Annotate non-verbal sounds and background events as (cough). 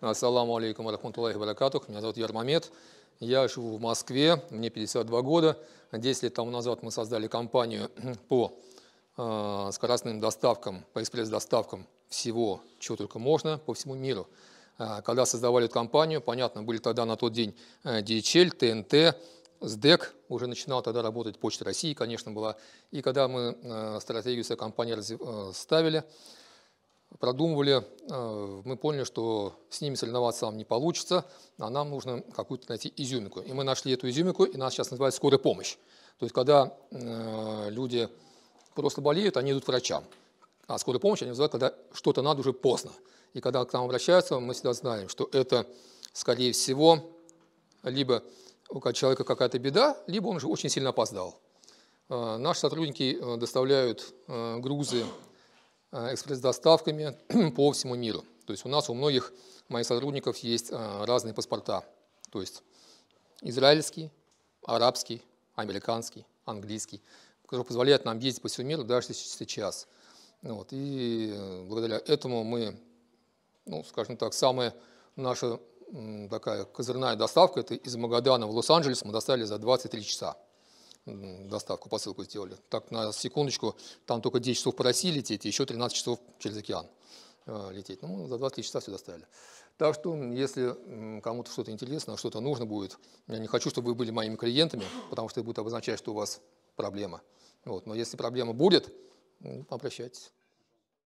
Ассаламу алейкум рахматуллахи баракатух. Меня зовут Ярмамед. Я живу в Москве, мне 52 года. 10 лет тому назад мы создали компанию (clears throat) по э, скоростным доставкам, по экспресс-доставкам всего, чего только можно, по всему миру. Э, когда создавали эту компанию, понятно, были тогда на тот день DHL, э, ТНТ, СДЭК, уже начинал тогда работать Почта России, конечно, была. И когда мы э, стратегию своей компании э, ставили, продумывали, э, мы поняли, что с ними соревноваться нам не получится, а нам нужно какую-то найти изюминку. И мы нашли эту изюминку, и нас сейчас называют скорая помощь. То есть, когда э, люди просто болеют, они идут к врачам. А скорую помощь они называют, когда что-то надо уже поздно. И когда к нам обращаются, мы всегда знаем, что это, скорее всего, либо у человека какая-то беда, либо он уже очень сильно опоздал. Э, наши сотрудники доставляют грузы Э, экспресс-доставками (clears throat) по всему миру. То есть у нас у многих моих сотрудников есть э, разные паспорта. То есть израильский, арабский, американский, английский, который позволяет нам ездить по всему миру даже сейчас. Вот. И э, благодаря этому мы, ну, скажем так, самая наша такая козырная доставка, это из Магадана в Лос-Анджелес мы доставили за 23 часа доставку, посылку сделали. Так, на секундочку, там только 10 часов по России лететь, и еще 13 часов через океан э, лететь. Ну, за 23 часа все доставили. Так что, если кому-то что-то интересно, что-то нужно будет, я не хочу, чтобы вы были моими клиентами, потому что это будет обозначать, что у вас проблема. Вот. Но если проблема будет, обращайтесь.